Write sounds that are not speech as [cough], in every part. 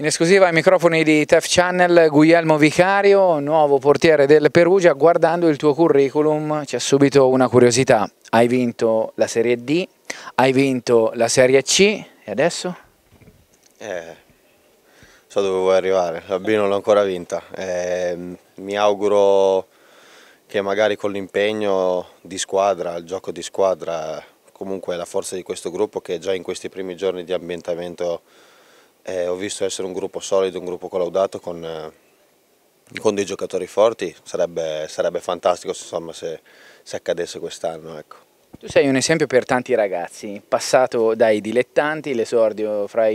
In esclusiva ai microfoni di TEF Channel, Guglielmo Vicario, nuovo portiere del Perugia, guardando il tuo curriculum c'è subito una curiosità, hai vinto la Serie D, hai vinto la Serie C e adesso? Eh, so dove vuoi arrivare, la B non l'ho ancora vinta, eh, mi auguro che magari con l'impegno di squadra, il gioco di squadra, comunque la forza di questo gruppo che già in questi primi giorni di ambientamento eh, ho visto essere un gruppo solido, un gruppo collaudato con, eh, con dei giocatori forti, sarebbe, sarebbe fantastico insomma, se, se accadesse quest'anno. Ecco. Tu sei un esempio per tanti ragazzi, passato dai dilettanti, l'esordio fra,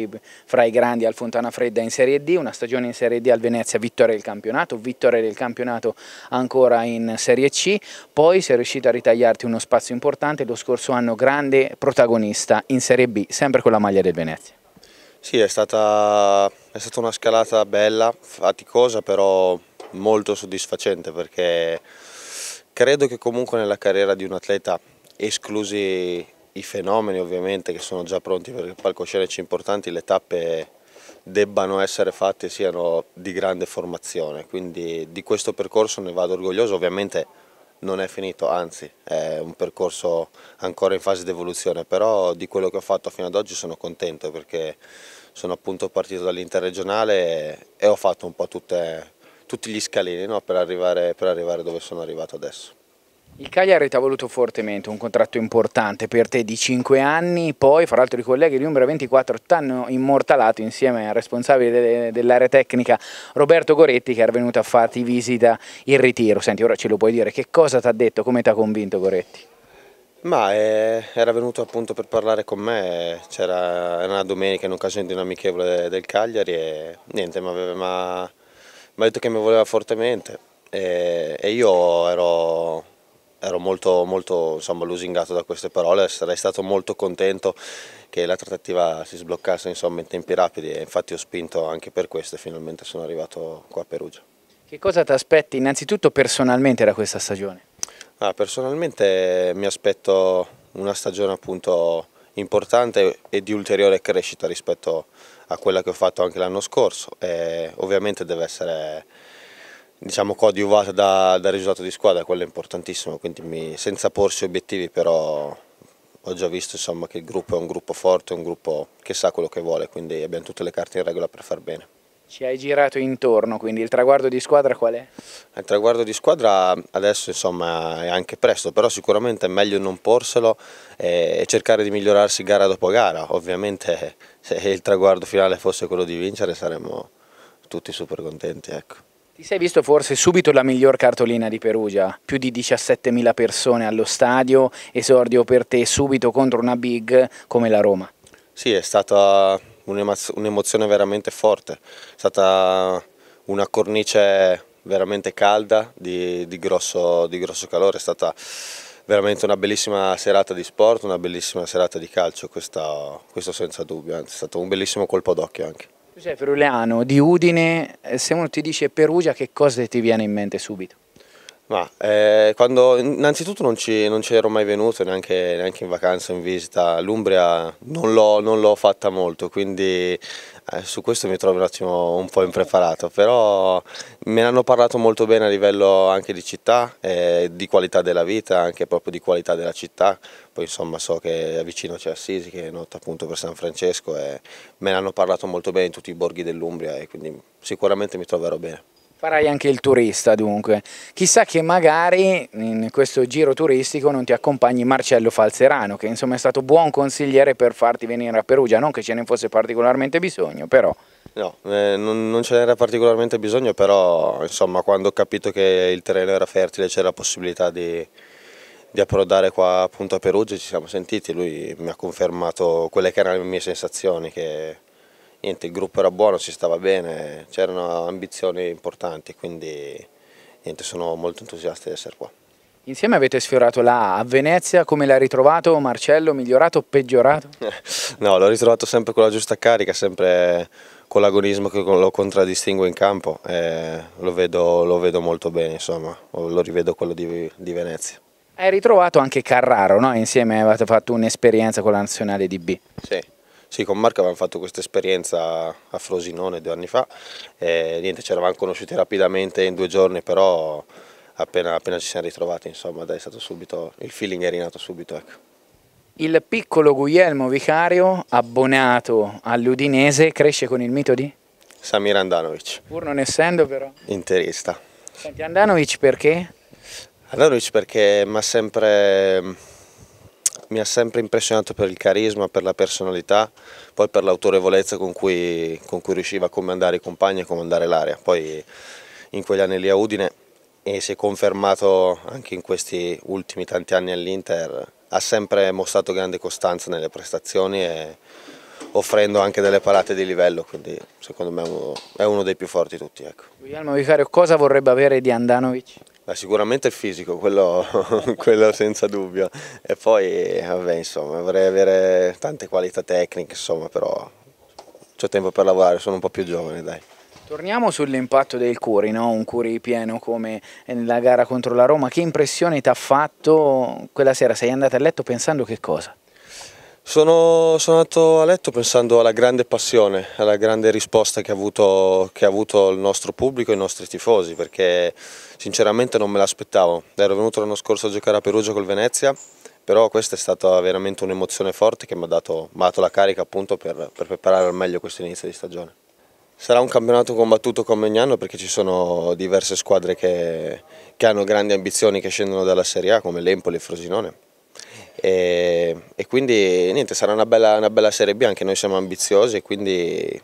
fra i, grandi al Fontana Fredda in Serie D, una stagione in Serie D al Venezia, vittoria del campionato, vittoria del campionato ancora in Serie C, poi sei riuscito a ritagliarti uno spazio importante lo scorso anno grande protagonista in Serie B, sempre con la maglia del Venezia. Sì, è stata, è stata una scalata bella, faticosa però molto soddisfacente perché credo che comunque nella carriera di un atleta, esclusi i fenomeni ovviamente che sono già pronti per palcoscenici importanti, le tappe debbano essere fatte e siano di grande formazione, quindi di questo percorso ne vado orgoglioso, ovviamente non è finito, anzi è un percorso ancora in fase di evoluzione, però di quello che ho fatto fino ad oggi sono contento perché sono appunto partito dall'interregionale e ho fatto un po' tutte, tutti gli scalini no? per, arrivare, per arrivare dove sono arrivato adesso. Il Cagliari ti ha voluto fortemente un contratto importante per te di 5 anni, poi fra l'altro i colleghi di Umbra 24 ti hanno immortalato insieme al responsabile dell'area tecnica Roberto Goretti che era venuto a farti visita in ritiro. Senti, ora ce lo puoi dire, che cosa ti ha detto, come ti ha convinto Goretti? Ma eh, era venuto appunto per parlare con me, era una domenica in occasione di un amichevole del Cagliari e niente, mi ha detto che mi voleva fortemente e, e io ero ero molto, molto insomma, lusingato da queste parole, sarei stato molto contento che la trattativa si sbloccasse insomma, in tempi rapidi e infatti ho spinto anche per questo e finalmente sono arrivato qua a Perugia. Che cosa ti aspetti innanzitutto personalmente da questa stagione? Ah, personalmente mi aspetto una stagione appunto importante e di ulteriore crescita rispetto a quella che ho fatto anche l'anno scorso e ovviamente deve essere diciamo, coadiuvata da, dal risultato di squadra, quello è importantissimo, quindi mi, senza porsi obiettivi però ho già visto insomma, che il gruppo è un gruppo forte, un gruppo che sa quello che vuole, quindi abbiamo tutte le carte in regola per far bene. Ci hai girato intorno, quindi il traguardo di squadra qual è? Il traguardo di squadra adesso insomma, è anche presto, però sicuramente è meglio non porselo e cercare di migliorarsi gara dopo gara. Ovviamente se il traguardo finale fosse quello di vincere saremmo tutti super contenti. Ecco. Ti sei visto forse subito la miglior cartolina di Perugia, più di 17.000 persone allo stadio, esordio per te subito contro una big come la Roma. Sì, è stata un'emozione veramente forte, è stata una cornice veramente calda, di, di, grosso, di, grosso, calore, è stata veramente una bellissima serata di sport, una bellissima serata di calcio, questa, questo senza dubbio, è stato un bellissimo colpo d'occhio anche. Giuseppe Ruleano di Udine, eh, se uno ti dice Perugia che cosa ti viene in mente subito? Ma eh, quando, innanzitutto non, ci, non ero mai venuto neanche, neanche in vacanza in visita, l'Umbria non l'ho fatta molto, quindi eh, su questo mi trovo un attimo un po' impreparato, però me ne hanno parlato molto bene a livello anche di città, eh, di qualità della vita, anche proprio di qualità della città, poi insomma so che vicino c'è Assisi che è nota appunto per San Francesco e me ne hanno parlato molto bene in tutti i borghi dell'Umbria e quindi sicuramente mi troverò bene. Farai anche il turista dunque. Chissà che magari in questo giro turistico non ti accompagni Marcello Falzerano, che insomma è stato buon consigliere per farti venire a Perugia, non che ce ne fosse particolarmente bisogno, però... No, eh, non, non, ce n'era particolarmente bisogno, però insomma quando ho capito che il terreno era fertile c'era la possibilità di, di approdare qua appunto a Perugia, ci siamo sentiti, lui mi ha confermato quelle che erano le mie sensazioni, che niente, il gruppo era buono, si stava bene, c'erano ambizioni importanti, quindi niente, sono molto entusiasta di essere qua. Insieme avete sfiorato la A a Venezia, come l'ha ritrovato Marcello? Migliorato o peggiorato? [laughs] no, l'ho ritrovato sempre con la giusta carica, sempre con l'agonismo che lo contraddistingue in campo, eh, lo, vedo, lo, vedo, molto bene, insomma, lo rivedo quello di, di Venezia. Hai ritrovato anche Carraro, no? insieme avete fatto un'esperienza con la nazionale di B. Sì, sì, con Marco avevamo fatto questa esperienza a Frosinone due anni fa, e, niente, ci eravamo conosciuti rapidamente in due giorni, però appena, appena ci siamo ritrovati, insomma, dai, subito, il feeling è rinato subito. Ecco. Il piccolo Guglielmo Vicario, abbonato all'Udinese, cresce con il mito di? Samir Andanovic. Pur non essendo però? Interista. Senti, Andanovic perché? Andanovic perché mi ha sempre mi ha sempre impressionato per il carisma, per la personalità, poi per l'autorevolezza con cui, con cui riusciva a comandare i compagni e comandare l'area. Poi in quegli anni lì a Udine e si è confermato anche in questi ultimi tanti anni all'Inter, ha sempre mostrato grande costanza nelle prestazioni e offrendo anche delle parate di livello, quindi secondo me è uno, dei più forti tutti. Ecco. Guglielmo Vicario, cosa vorrebbe avere di Andanovic? Beh, sicuramente il fisico, quello, [laughs] quello, senza dubbio. E poi, vabbè, insomma, vorrei avere tante qualità tecniche, insomma, però ho tempo per lavorare, sono un po' più giovane, dai. Torniamo sull'impatto del Curi, no? un Curi pieno come nella gara contro la Roma. Che impressione ti ha fatto quella sera? Sei andata a letto pensando che cosa? Sono, sono, andato a letto pensando alla grande passione, alla grande risposta che ha avuto, che ha avuto il nostro pubblico e i nostri tifosi, perché sinceramente non me l'aspettavo. Ero venuto l'anno scorso a giocare a Perugia col Venezia, però questa è stata veramente un'emozione forte che mi ha dato, dato, la carica appunto per, per preparare al meglio questo inizio di stagione. Sarà un campionato combattuto come ogni anno perché ci sono diverse squadre che, che hanno grandi ambizioni che scendono dalla Serie A come l'Empoli e Frosinone e, e quindi niente, sarà una bella, una bella Serie B, anche noi siamo ambiziosi e quindi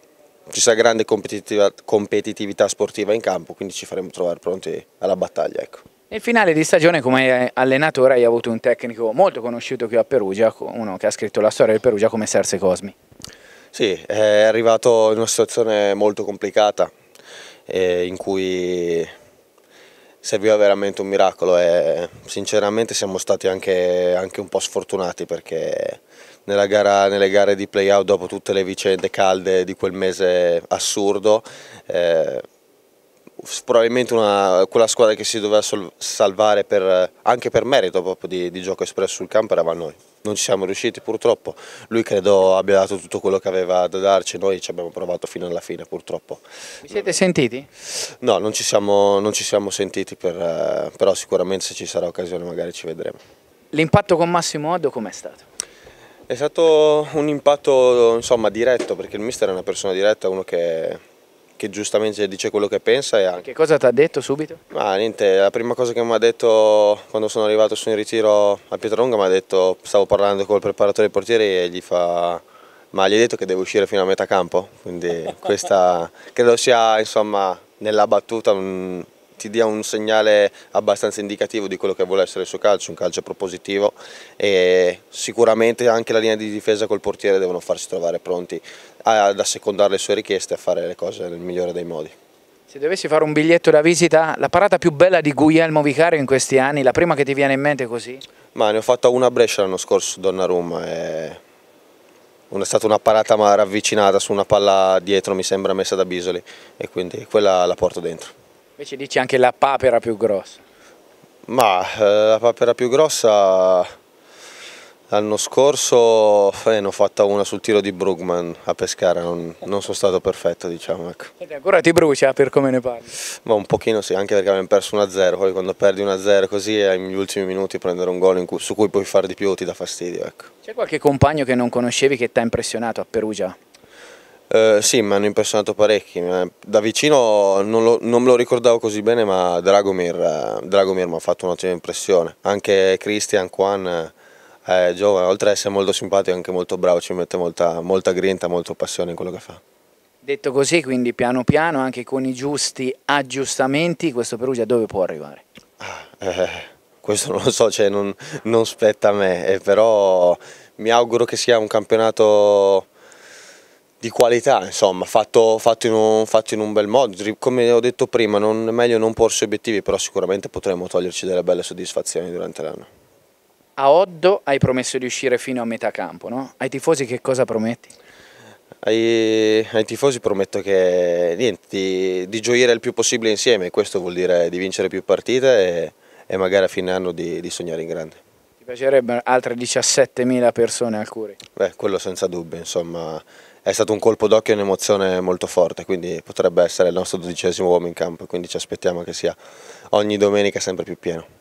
ci sarà grande competitività, competitività sportiva in campo, quindi ci faremo trovare pronti alla battaglia. Ecco. Nel finale di stagione come allenatore hai avuto un tecnico molto conosciuto qui a Perugia, uno che ha scritto la storia del Perugia come Serse Cosmi. Sì, è arrivato in una situazione molto complicata eh, in cui serviva veramente un miracolo e sinceramente siamo stati anche, anche un po' sfortunati perché gara, nelle gare di play-out dopo tutte le vicende calde di quel mese assurdo eh, probabilmente una, quella squadra che si doveva salvare per, anche per merito proprio di, di gioco espresso sul campo eravamo noi non ci siamo riusciti purtroppo, lui credo abbia dato tutto quello che aveva da darci, noi ci abbiamo provato fino alla fine purtroppo. Vi siete sentiti? No, non ci siamo, non ci siamo sentiti, per, eh, però sicuramente se ci sarà occasione magari ci vedremo. L'impatto con Massimo Oddo com'è stato? È stato un impatto insomma diretto perché il mister è una persona diretta, uno che che giustamente dice quello che pensa. E anche... Che cosa ti ha detto subito? Ma niente, la prima cosa che mi ha detto quando sono arrivato su in ritiro a Pietralunga mi ha detto, stavo parlando col preparatore portiere e gli fa ma gli hai detto che devo uscire fino a metà campo, quindi [laughs] questa credo sia insomma nella battuta un, ti dia un segnale abbastanza indicativo di quello che vuole essere il suo calcio, un calcio propositivo e sicuramente anche la linea di difesa col portiere devono farsi trovare pronti ad assecondare le sue richieste e a fare le cose nel migliore dei modi. Se dovessi fare un biglietto da visita, la parata più bella di Guglielmo Vicario in questi anni, la prima che ti viene in mente così? Ma ne ho fatta una a Brescia l'anno scorso su Donnarumma e è stata una parata ma ravvicinata su una palla dietro mi sembra messa da Bisoli e quindi quella la porto dentro. Invece dici anche la papera più grossa? Ma eh, la papera più grossa L'anno scorso eh, ne ho fatta una sul tiro di Brugman a Pescara, non, non sono stato perfetto diciamo. Ecco. Ed ancora ti brucia per come ne parli? Ma un pochino sì, anche perché abbiamo perso 1-0, poi quando perdi 1-0 così eh, negli ultimi minuti prendere un gol cui, su cui puoi fare di più ti dà fastidio. Ecco. C'è qualche compagno che non conoscevi che ti ha impressionato a Perugia? Eh, sì, mi hanno impressionato parecchi, da vicino non, lo, non, me lo ricordavo così bene ma Dragomir, eh, Dragomir mi ha fatto un'ottima impressione, anche Christian Kwan eh, è eh, giovane, oltre ad essere molto simpatico è anche molto bravo, ci mette molta, molta grinta, molta passione in quello che fa. Detto così, quindi piano piano, anche con i giusti aggiustamenti, questo Perugia dove può arrivare? Ah, eh, questo non lo so, cioè non, non, spetta a me, eh, però mi auguro che sia un campionato di qualità, insomma, fatto, fatto, in un, fatto, in un, bel modo. Come ho detto prima, non, meglio non porsi obiettivi, però sicuramente potremo toglierci delle belle soddisfazioni durante l'anno. A Oddo hai promesso di uscire fino a metà campo, no? Ai tifosi che cosa prometti? Ai, ai tifosi prometto che, niente, di, di, gioire il più possibile insieme, questo vuol dire di vincere più partite e, e magari a fine anno di, di, sognare in grande. Ti piacerebbe altre 17.000 persone al Curi? Beh, quello senza dubbio, insomma è stato un colpo d'occhio e un'emozione molto forte, quindi potrebbe essere il nostro dodicesimo uomo in campo, quindi ci aspettiamo che sia ogni domenica sempre più pieno.